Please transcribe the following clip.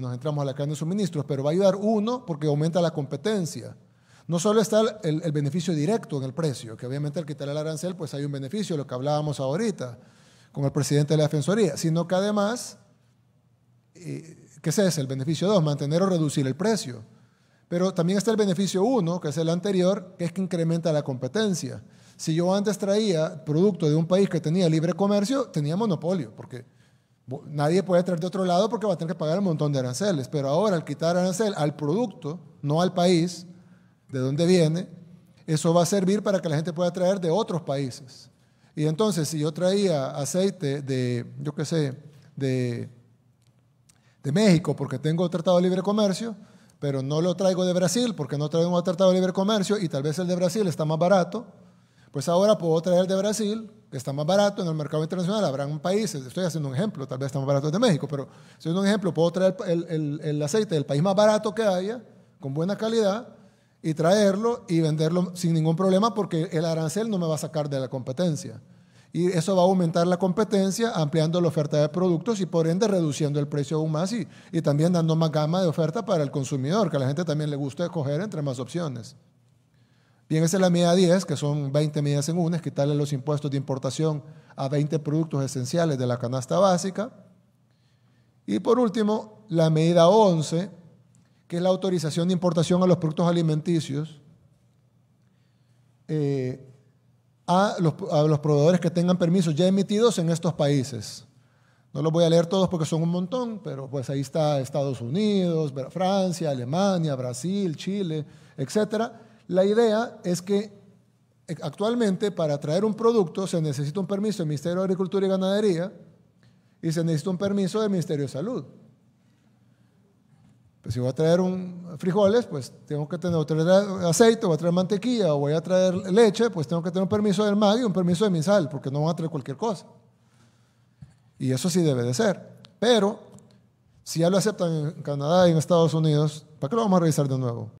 nos entramos a la cadena de suministros, pero va a ayudar uno porque aumenta la competencia. No solo está el, beneficio directo en el precio, que obviamente al quitar el arancel pues hay un beneficio, lo que hablábamos ahorita con el presidente de la Defensoría, sino que además, eh, ¿qué es ese? El beneficio dos, mantener o reducir el precio. Pero también está el beneficio uno, que es el anterior, que es que incrementa la competencia. Si yo antes traía producto de un país que tenía libre comercio, tenía monopolio, porque Nadie puede traer de otro lado porque va a tener que pagar un montón de aranceles, pero ahora al quitar arancel al producto, no al país de donde viene, eso va a servir para que la gente pueda traer de otros países. Y entonces, si yo traía aceite de, yo qué sé, de, de México porque tengo tratado de libre comercio, pero no lo traigo de Brasil porque no traigo un tratado de libre comercio y tal vez el de Brasil está más barato, pues ahora puedo traer de Brasil que está más barato en el mercado internacional. Habrán países, estoy haciendo un ejemplo, tal vez está más barato de México, pero siendo un ejemplo, puedo traer el, el, el, aceite del país más barato que haya, con buena calidad, y traerlo y venderlo sin ningún problema porque el arancel no me va a sacar de la competencia. Y eso va a aumentar la competencia, ampliando la oferta de productos y por ende reduciendo el precio aún más y también dando más gama de oferta para el consumidor, que a la gente también le gusta escoger entre más opciones. Bien, esa es la medida 10, que son 20 medidas en una, es quitarle los impuestos de importación a 20 productos esenciales de la canasta básica. Y por último, la medida 11, que es la autorización de importación a los productos alimenticios eh, a, los, a los proveedores que tengan permisos ya emitidos en estos países. No los voy a leer todos porque son un montón, pero pues ahí está Estados Unidos, Francia, Alemania, Brasil, Chile, etcétera la idea es que eh, actualmente para traer un producto se necesita un permiso del Ministerio de Agricultura y Ganadería y se necesita un permiso del Ministerio de Salud. Pues si voy a traer un frijoles, pues tengo que tener, aceite, voy a traer mantequilla, o voy a traer leche, pues tengo que tener un permiso del MAG y un permiso de Sal, porque no van a traer cualquier cosa. Y eso sí debe de ser. Pero si ya lo aceptan en Canadá y en Estados Unidos, ¿para qué lo vamos a revisar de nuevo?